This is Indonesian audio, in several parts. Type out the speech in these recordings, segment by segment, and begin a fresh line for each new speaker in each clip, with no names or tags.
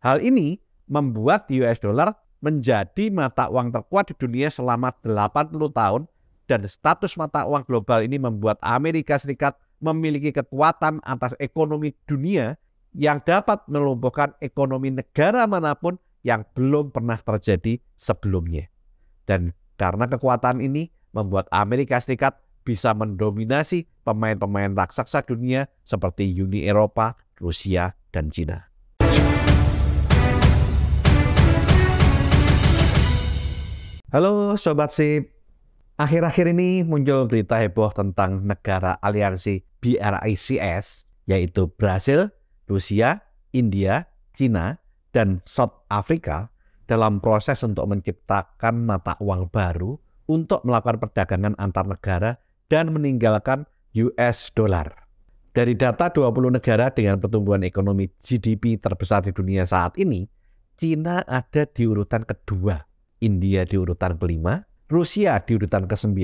Hal ini membuat US dollar menjadi mata uang terkuat di dunia selama 80 tahun dan status mata uang global ini membuat Amerika Serikat memiliki kekuatan atas ekonomi dunia yang dapat melumpuhkan ekonomi negara manapun yang belum pernah terjadi sebelumnya. Dan karena kekuatan ini membuat Amerika Serikat bisa mendominasi pemain-pemain raksasa dunia seperti Uni Eropa, Rusia, dan Cina. Halo Sobat Sip. Akhir-akhir ini muncul berita heboh tentang negara aliansi BRICS, yaitu Brasil, Rusia, India, China, dan South Africa dalam proses untuk menciptakan mata uang baru untuk melakukan perdagangan antar negara dan meninggalkan US dollar. Dari data 20 negara dengan pertumbuhan ekonomi GDP terbesar di dunia saat ini, Cina ada di urutan kedua India di urutan kelima, Rusia di urutan ke-9,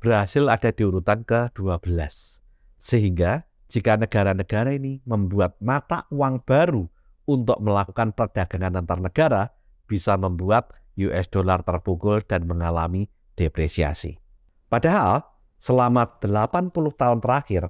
Brasil ada di urutan ke-12. Sehingga jika negara-negara ini membuat mata uang baru untuk melakukan perdagangan antar negara, bisa membuat US dollar terpukul dan mengalami depresiasi. Padahal selama 80 tahun terakhir,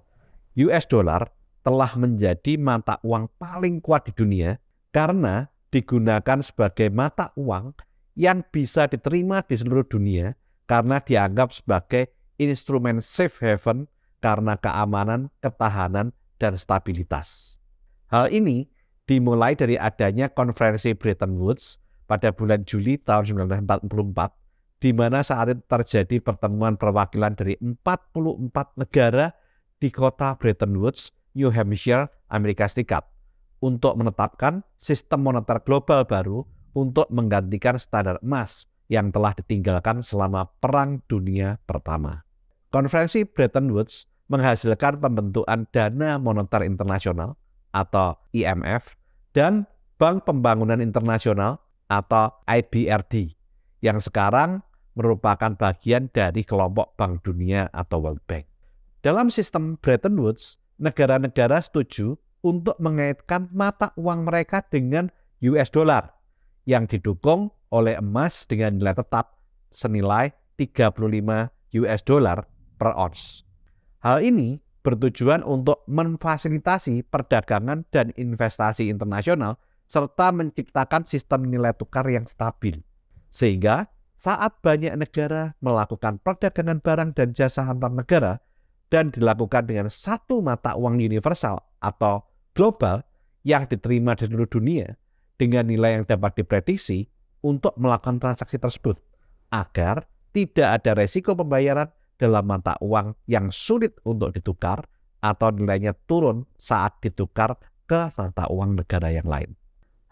US dollar telah menjadi mata uang paling kuat di dunia karena digunakan sebagai mata uang yang bisa diterima di seluruh dunia karena dianggap sebagai instrumen safe haven karena keamanan, ketahanan, dan stabilitas. Hal ini dimulai dari adanya konferensi Bretton Woods pada bulan Juli tahun 1944, di mana saat itu terjadi pertemuan perwakilan dari 44 negara di kota Bretton Woods, New Hampshire, Amerika Serikat, untuk menetapkan sistem moneter global baru untuk menggantikan standar emas yang telah ditinggalkan selama Perang Dunia Pertama. Konferensi Bretton Woods menghasilkan pembentukan Dana Moneter Internasional atau IMF dan Bank Pembangunan Internasional atau IBRD yang sekarang merupakan bagian dari kelompok Bank Dunia atau World Bank. Dalam sistem Bretton Woods, negara-negara setuju untuk mengaitkan mata uang mereka dengan US dollar yang didukung oleh emas dengan nilai tetap senilai 35 US dollar per ons. Hal ini bertujuan untuk memfasilitasi perdagangan dan investasi internasional serta menciptakan sistem nilai tukar yang stabil. Sehingga saat banyak negara melakukan perdagangan barang dan jasa antar negara dan dilakukan dengan satu mata uang universal atau global yang diterima di seluruh dunia, dengan nilai yang dapat diprediksi untuk melakukan transaksi tersebut agar tidak ada resiko pembayaran dalam mata uang yang sulit untuk ditukar atau nilainya turun saat ditukar ke mata uang negara yang lain.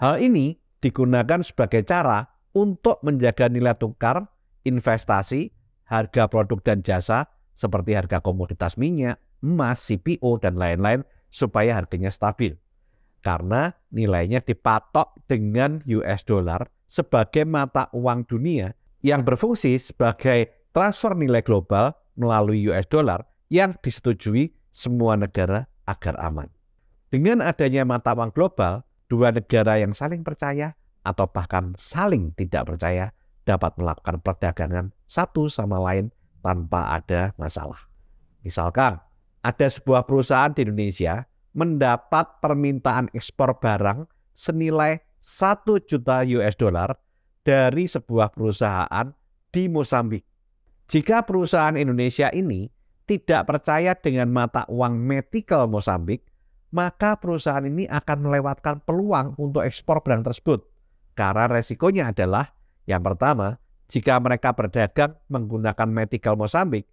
Hal ini digunakan sebagai cara untuk menjaga nilai tukar, investasi, harga produk dan jasa seperti harga komoditas minyak, emas, CPO, dan lain-lain supaya harganya stabil karena nilainya dipatok dengan US dollar sebagai mata uang dunia yang berfungsi sebagai transfer nilai global melalui US dollar yang disetujui semua negara agar aman. Dengan adanya mata uang global, dua negara yang saling percaya atau bahkan saling tidak percaya dapat melakukan perdagangan satu sama lain tanpa ada masalah. Misalkan ada sebuah perusahaan di Indonesia mendapat permintaan ekspor barang senilai 1 juta US dollar dari sebuah perusahaan di Mozambik. Jika perusahaan Indonesia ini tidak percaya dengan mata uang metikal Mosambik, maka perusahaan ini akan melewatkan peluang untuk ekspor barang tersebut. Karena resikonya adalah, yang pertama, jika mereka berdagang menggunakan metikal Mosambik,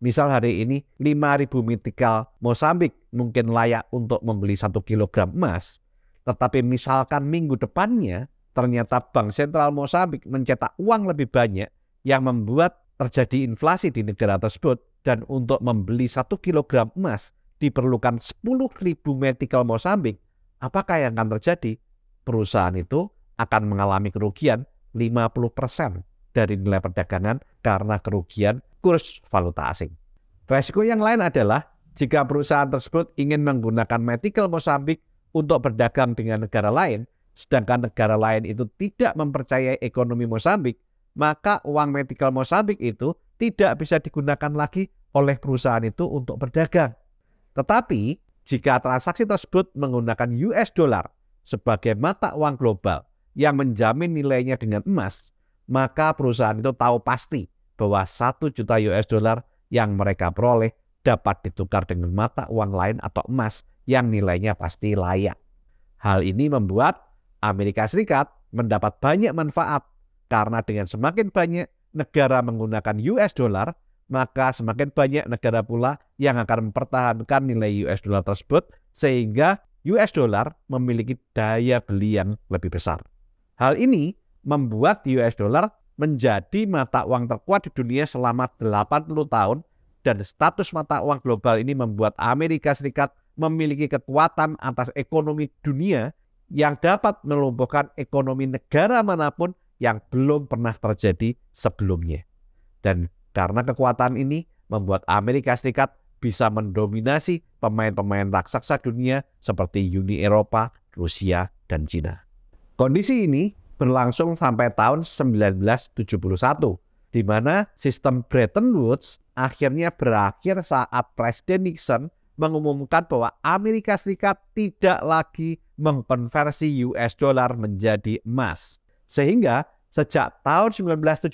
Misal hari ini 5.000 mitikal Mosambik mungkin layak untuk membeli 1 kilogram emas. Tetapi misalkan minggu depannya ternyata Bank Sentral Mosambik mencetak uang lebih banyak yang membuat terjadi inflasi di negara tersebut dan untuk membeli 1 kilogram emas diperlukan 10.000 metikal Mosambik, apakah yang akan terjadi? Perusahaan itu akan mengalami kerugian 50 persen dari nilai perdagangan karena kerugian kurs valuta asing. Resiko yang lain adalah jika perusahaan tersebut ingin menggunakan medical Mozambik untuk berdagang dengan negara lain, sedangkan negara lain itu tidak mempercayai ekonomi Mozambik, maka uang medical Mozambik itu tidak bisa digunakan lagi oleh perusahaan itu untuk berdagang. Tetapi jika transaksi tersebut menggunakan US dollar sebagai mata uang global yang menjamin nilainya dengan emas, maka perusahaan itu tahu pasti bahwa 1 juta US dollar yang mereka peroleh dapat ditukar dengan mata uang lain atau emas yang nilainya pasti layak. Hal ini membuat Amerika Serikat mendapat banyak manfaat karena dengan semakin banyak negara menggunakan US dollar, maka semakin banyak negara pula yang akan mempertahankan nilai US dollar tersebut sehingga US dollar memiliki daya beli yang lebih besar. Hal ini membuat US dollar menjadi mata uang terkuat di dunia selama 80 tahun dan status mata uang global ini membuat Amerika Serikat memiliki kekuatan atas ekonomi dunia yang dapat melumpuhkan ekonomi negara manapun yang belum pernah terjadi sebelumnya. Dan karena kekuatan ini membuat Amerika Serikat bisa mendominasi pemain-pemain raksasa dunia seperti Uni Eropa, Rusia, dan Cina. Kondisi ini berlangsung sampai tahun 1971, di mana sistem Bretton Woods akhirnya berakhir saat Presiden Nixon mengumumkan bahwa Amerika Serikat tidak lagi mengkonversi US dollar menjadi emas. Sehingga sejak tahun 1971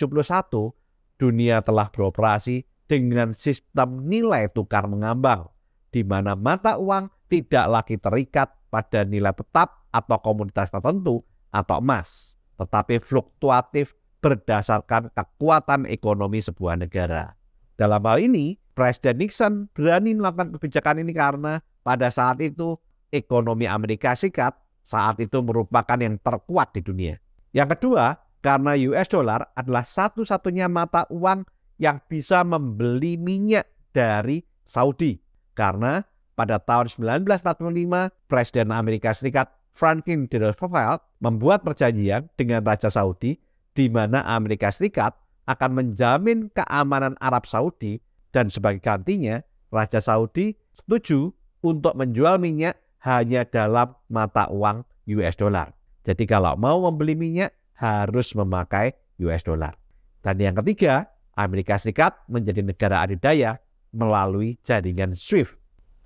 dunia telah beroperasi dengan sistem nilai tukar mengambang, di mana mata uang tidak lagi terikat pada nilai tetap atau komunitas tertentu atau emas tetapi fluktuatif berdasarkan kekuatan ekonomi sebuah negara. Dalam hal ini, Presiden Nixon berani melakukan kebijakan ini karena pada saat itu ekonomi Amerika Serikat saat itu merupakan yang terkuat di dunia. Yang kedua, karena US dollar adalah satu-satunya mata uang yang bisa membeli minyak dari Saudi. Karena pada tahun 1945, Presiden Amerika Serikat Franklin D. Roosevelt membuat perjanjian dengan Raja Saudi di mana Amerika Serikat akan menjamin keamanan Arab Saudi dan sebagai gantinya Raja Saudi setuju untuk menjual minyak hanya dalam mata uang US dollar. Jadi kalau mau membeli minyak harus memakai US dollar. Dan yang ketiga, Amerika Serikat menjadi negara adidaya melalui jaringan SWIFT.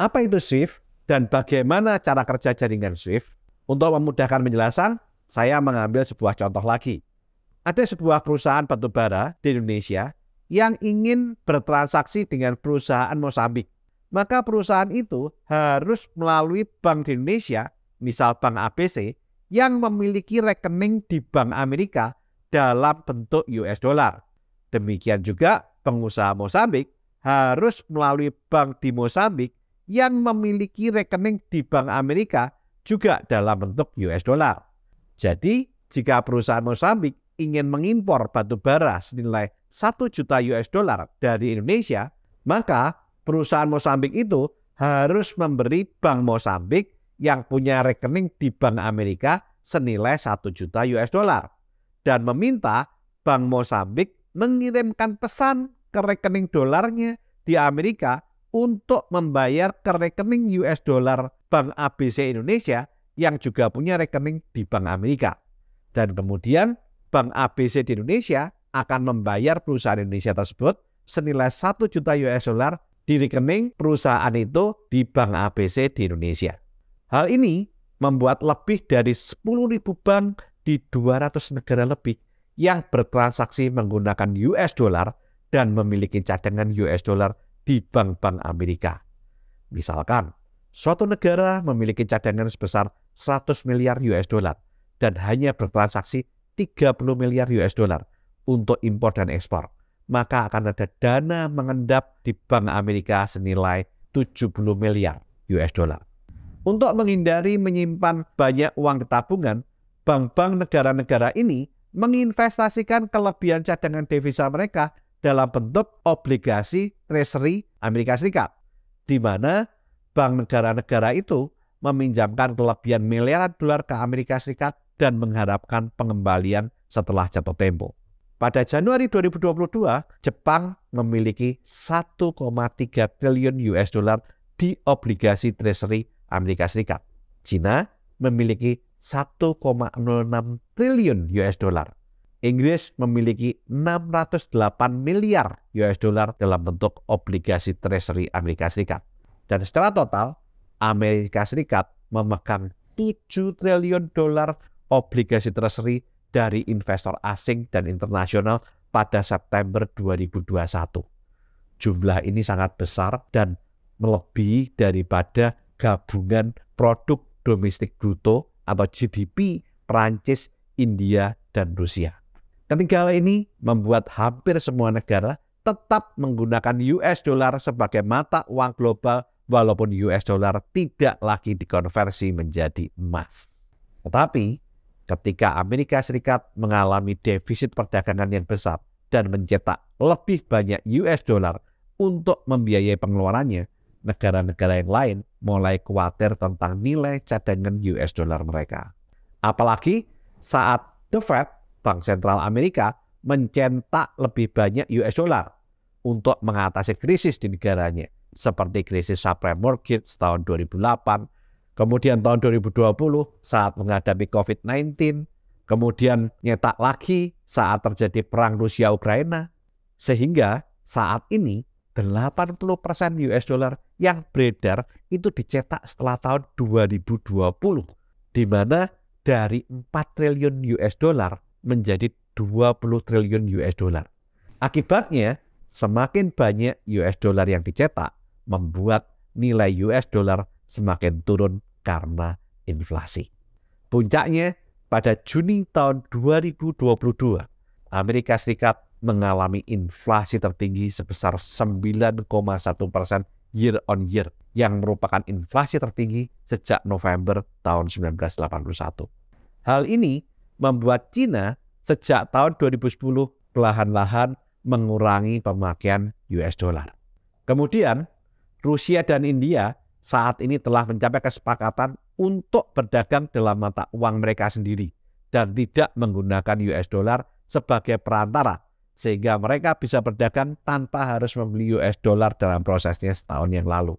Apa itu SWIFT dan bagaimana cara kerja jaringan SWIFT? Untuk memudahkan penjelasan, saya mengambil sebuah contoh lagi. Ada sebuah perusahaan batubara di Indonesia yang ingin bertransaksi dengan perusahaan Mosambik. Maka perusahaan itu harus melalui bank di Indonesia, misal bank ABC, yang memiliki rekening di bank Amerika dalam bentuk US dollar. Demikian juga pengusaha Mosambik harus melalui bank di Mosambik yang memiliki rekening di bank Amerika juga dalam bentuk US dollar. Jadi, jika perusahaan Mozambik ingin mengimpor batu bara senilai 1 juta US dollar dari Indonesia, maka perusahaan Mozambik itu harus memberi bank Mozambik yang punya rekening di Bank Amerika senilai 1 juta US dollar dan meminta Bank Mozambik mengirimkan pesan ke rekening dolarnya di Amerika untuk membayar ke rekening US dollar Bank ABC Indonesia yang juga punya rekening di Bank Amerika. Dan kemudian Bank ABC di Indonesia akan membayar perusahaan Indonesia tersebut senilai 1 juta US dollar di rekening perusahaan itu di Bank ABC di Indonesia. Hal ini membuat lebih dari 10.000 bank di 200 negara lebih yang bertransaksi menggunakan US dollar dan memiliki cadangan US dollar di bank-bank Amerika. Misalkan Suatu negara memiliki cadangan sebesar 100 miliar US dollar dan hanya bertransaksi 30 miliar US dollar untuk impor dan ekspor. Maka akan ada dana mengendap di Bank Amerika senilai 70 miliar US dollar. Untuk menghindari menyimpan banyak uang di tabungan, bank-bank negara-negara ini menginvestasikan kelebihan cadangan devisa mereka dalam bentuk obligasi Treasury Amerika Serikat, di mana bank negara-negara itu meminjamkan kelebihan miliaran dolar ke Amerika Serikat dan mengharapkan pengembalian setelah jatuh tempo. Pada Januari 2022, Jepang memiliki 1,3 triliun US dollar di obligasi treasury Amerika Serikat. Cina memiliki 1,06 triliun US dollar. Inggris memiliki 608 miliar US dollar dalam bentuk obligasi treasury Amerika Serikat. Dan secara total, Amerika Serikat memegang 7 triliun dolar obligasi treasury dari investor asing dan internasional pada September 2021. Jumlah ini sangat besar dan melebihi daripada gabungan produk domestik bruto atau GDP Perancis, India, dan Rusia. Ketiga ini membuat hampir semua negara tetap menggunakan US dollar sebagai mata uang global walaupun US dollar tidak lagi dikonversi menjadi emas. Tetapi ketika Amerika Serikat mengalami defisit perdagangan yang besar dan mencetak lebih banyak US dollar untuk membiayai pengeluarannya, negara-negara yang lain mulai khawatir tentang nilai cadangan US dollar mereka. Apalagi saat The Fed, Bank Sentral Amerika, mencetak lebih banyak US dollar untuk mengatasi krisis di negaranya seperti krisis subprime mortgage tahun 2008, kemudian tahun 2020 saat menghadapi COVID-19, kemudian nyetak lagi saat terjadi perang Rusia-Ukraina, sehingga saat ini 80% US dollar yang beredar itu dicetak setelah tahun 2020 di mana dari 4 triliun US dollar menjadi 20 triliun US dollar. Akibatnya semakin banyak US dollar yang dicetak, membuat nilai US dollar semakin turun karena inflasi. Puncaknya pada Juni tahun 2022, Amerika Serikat mengalami inflasi tertinggi sebesar 9,1 persen year on year yang merupakan inflasi tertinggi sejak November tahun 1981. Hal ini membuat Cina sejak tahun 2010 perlahan-lahan mengurangi pemakaian US dollar. Kemudian Rusia dan India saat ini telah mencapai kesepakatan untuk berdagang dalam mata uang mereka sendiri dan tidak menggunakan US dollar sebagai perantara sehingga mereka bisa berdagang tanpa harus membeli US dollar dalam prosesnya setahun yang lalu.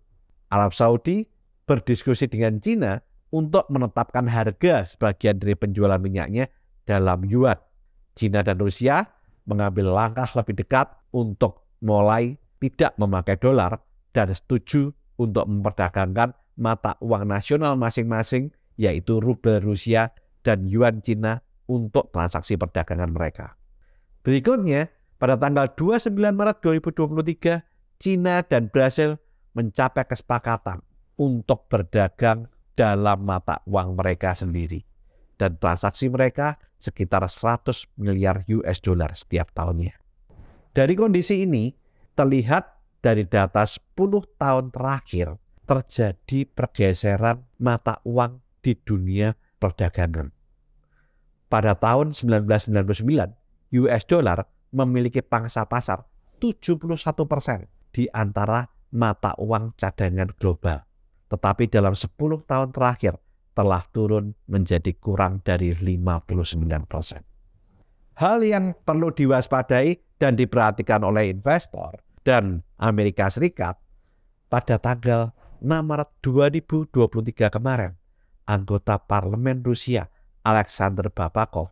Arab Saudi berdiskusi dengan China untuk menetapkan harga sebagian dari penjualan minyaknya dalam yuan. China dan Rusia mengambil langkah lebih dekat untuk mulai tidak memakai dolar dan setuju untuk memperdagangkan mata uang nasional masing-masing yaitu rubel Rusia dan yuan Cina untuk transaksi perdagangan mereka. Berikutnya, pada tanggal 29 Maret 2023, Cina dan Brasil mencapai kesepakatan untuk berdagang dalam mata uang mereka sendiri dan transaksi mereka sekitar 100 miliar US dollar setiap tahunnya. Dari kondisi ini terlihat dari data 10 tahun terakhir terjadi pergeseran mata uang di dunia perdagangan. Pada tahun 1999, US dollar memiliki pangsa pasar 71% di antara mata uang cadangan global. Tetapi dalam 10 tahun terakhir telah turun menjadi kurang dari 59%. Hal yang perlu diwaspadai dan diperhatikan oleh investor dan Amerika Serikat pada tanggal 6 Maret 2023 kemarin, anggota parlemen Rusia Alexander Babakov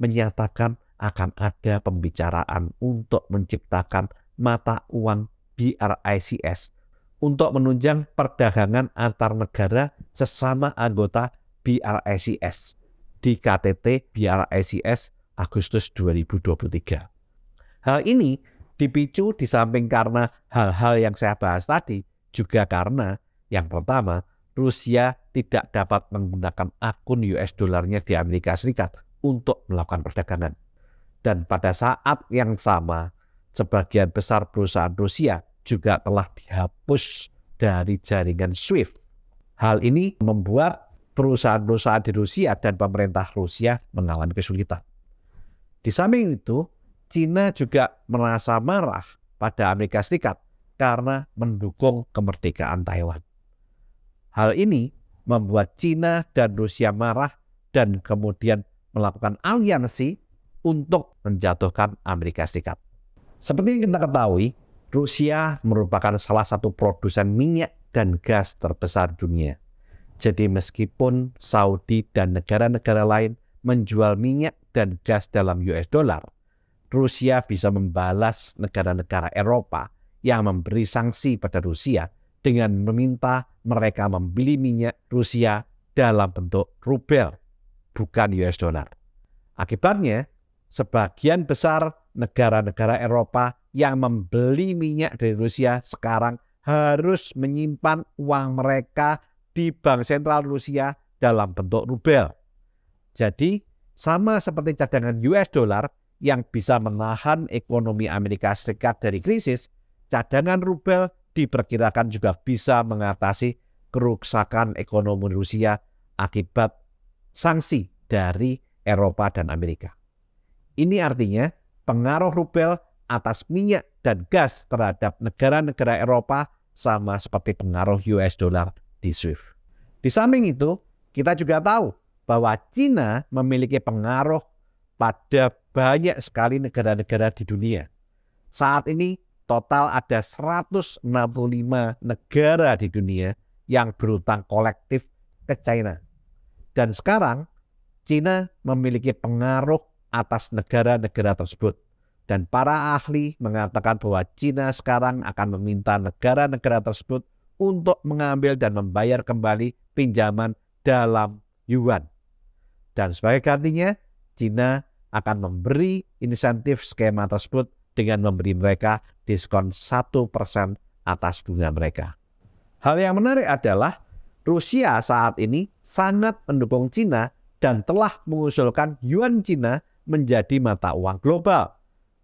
menyatakan akan ada pembicaraan untuk menciptakan mata uang BRICS untuk menunjang perdagangan antar negara sesama anggota BRICS di KTT BRICS Agustus 2023. Hal ini dipicu di samping karena hal-hal yang saya bahas tadi, juga karena yang pertama, Rusia tidak dapat menggunakan akun US dolarnya di Amerika Serikat untuk melakukan perdagangan. Dan pada saat yang sama, sebagian besar perusahaan Rusia juga telah dihapus dari jaringan SWIFT. Hal ini membuat perusahaan-perusahaan di Rusia dan pemerintah Rusia mengalami kesulitan. Di samping itu, Cina juga merasa marah pada Amerika Serikat karena mendukung kemerdekaan Taiwan. Hal ini membuat Cina dan Rusia marah dan kemudian melakukan aliansi untuk menjatuhkan Amerika Serikat. Seperti yang kita ketahui, Rusia merupakan salah satu produsen minyak dan gas terbesar dunia. Jadi meskipun Saudi dan negara-negara lain menjual minyak dan gas dalam US dollar, Rusia bisa membalas negara-negara Eropa yang memberi sanksi pada Rusia dengan meminta mereka membeli minyak Rusia dalam bentuk rubel, bukan US dollar. Akibatnya, sebagian besar negara-negara Eropa yang membeli minyak dari Rusia sekarang harus menyimpan uang mereka di Bank Sentral Rusia dalam bentuk rubel. Jadi, sama seperti cadangan US dollar, yang bisa menahan ekonomi Amerika Serikat dari krisis, cadangan rubel diperkirakan juga bisa mengatasi kerusakan ekonomi Rusia akibat sanksi dari Eropa dan Amerika. Ini artinya pengaruh rubel atas minyak dan gas terhadap negara-negara Eropa sama seperti pengaruh US dollar di SWIFT. Di samping itu, kita juga tahu bahwa Cina memiliki pengaruh pada banyak sekali negara-negara di dunia. Saat ini total ada 165 negara di dunia yang berutang kolektif ke China. Dan sekarang China memiliki pengaruh atas negara-negara tersebut. Dan para ahli mengatakan bahwa China sekarang akan meminta negara-negara tersebut untuk mengambil dan membayar kembali pinjaman dalam yuan. Dan sebagai gantinya, China akan memberi insentif skema tersebut dengan memberi mereka diskon 1% atas bunga mereka. Hal yang menarik adalah Rusia saat ini sangat mendukung Cina dan telah mengusulkan yuan Cina menjadi mata uang global.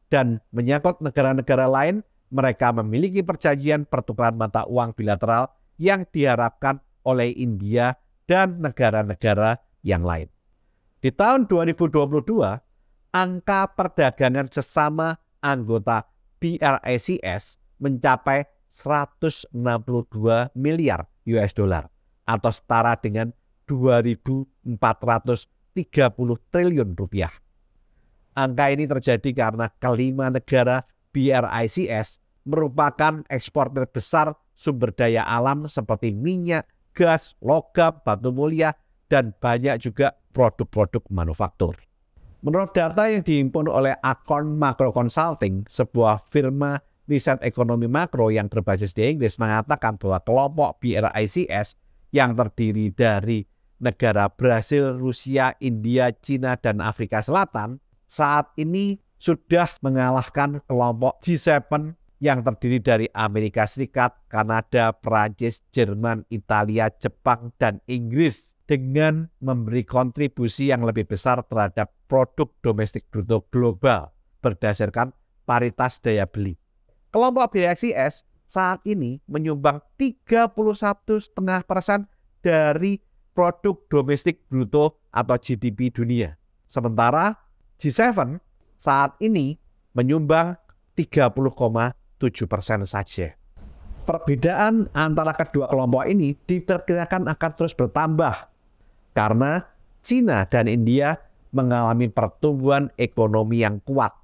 Dan menyangkut negara-negara lain, mereka memiliki perjanjian pertukaran mata uang bilateral yang diharapkan oleh India dan negara-negara yang lain. Di tahun 2022, angka perdagangan sesama anggota BRICS mencapai 162 miliar US dollar atau setara dengan 2.430 triliun rupiah. Angka ini terjadi karena kelima negara BRICS merupakan eksportir besar sumber daya alam seperti minyak, gas, logam, batu mulia, dan banyak juga produk-produk manufaktur. Menurut data yang dihimpun oleh Akon Macro Consulting, sebuah firma riset ekonomi makro yang berbasis di Inggris mengatakan bahwa kelompok BRICS yang terdiri dari negara Brasil, Rusia, India, Cina, dan Afrika Selatan saat ini sudah mengalahkan kelompok G7 yang terdiri dari Amerika Serikat, Kanada, Perancis, Jerman, Italia, Jepang, dan Inggris dengan memberi kontribusi yang lebih besar terhadap produk domestik bruto global berdasarkan paritas daya beli. Kelompok BXIS saat ini menyumbang 31,5% dari produk domestik bruto atau GDP dunia. Sementara G7 saat ini menyumbang 7% saja. Perbedaan antara kedua kelompok ini diperkirakan akan terus bertambah karena Cina dan India mengalami pertumbuhan ekonomi yang kuat.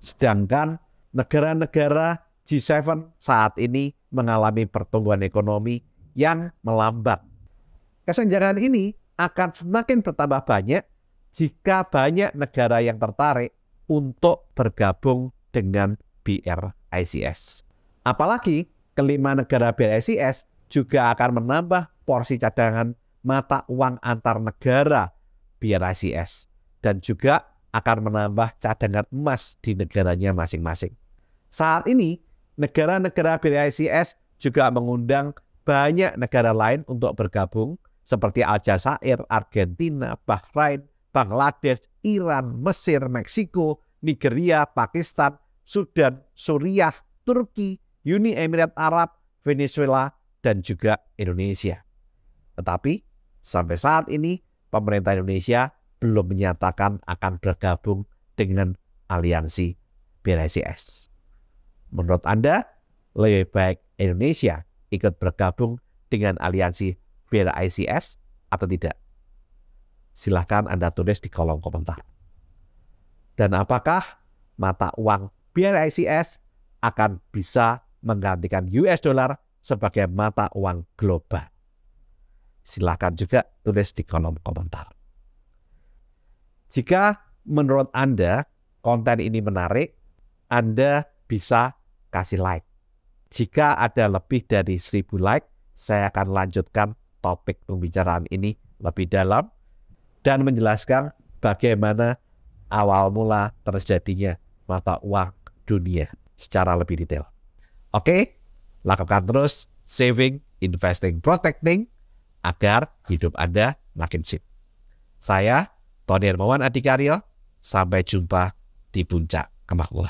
Sedangkan negara-negara G7 saat ini mengalami pertumbuhan ekonomi yang melambat. Kesenjangan ini akan semakin bertambah banyak jika banyak negara yang tertarik untuk bergabung dengan BRICS. Apalagi kelima negara BRICS juga akan menambah porsi cadangan mata uang antar negara BRICS dan juga akan menambah cadangan emas di negaranya masing-masing. Saat ini, negara-negara BRICS juga mengundang banyak negara lain untuk bergabung seperti Aljazair, Argentina, Bahrain, Bangladesh, Iran, Mesir, Meksiko, Nigeria, Pakistan, Sudan, Suriah, Turki, Uni Emirat Arab, Venezuela, dan juga Indonesia. Tetapi sampai saat ini pemerintah Indonesia belum menyatakan akan bergabung dengan aliansi BRCS. Menurut Anda, lebih baik Indonesia ikut bergabung dengan aliansi BRICS atau tidak? Silahkan Anda tulis di kolom komentar. Dan apakah mata uang BRICS akan bisa menggantikan US dollar sebagai mata uang global. Silakan juga tulis di kolom komentar. Jika menurut Anda konten ini menarik, Anda bisa kasih like. Jika ada lebih dari 1000 like, saya akan lanjutkan topik pembicaraan ini lebih dalam dan menjelaskan bagaimana awal mula terjadinya mata uang dunia secara lebih detail. Oke, lakukan terus saving, investing, protecting agar hidup Anda makin sip. Saya Tony Hermawan Adikaryo, sampai jumpa di puncak kemakmuran.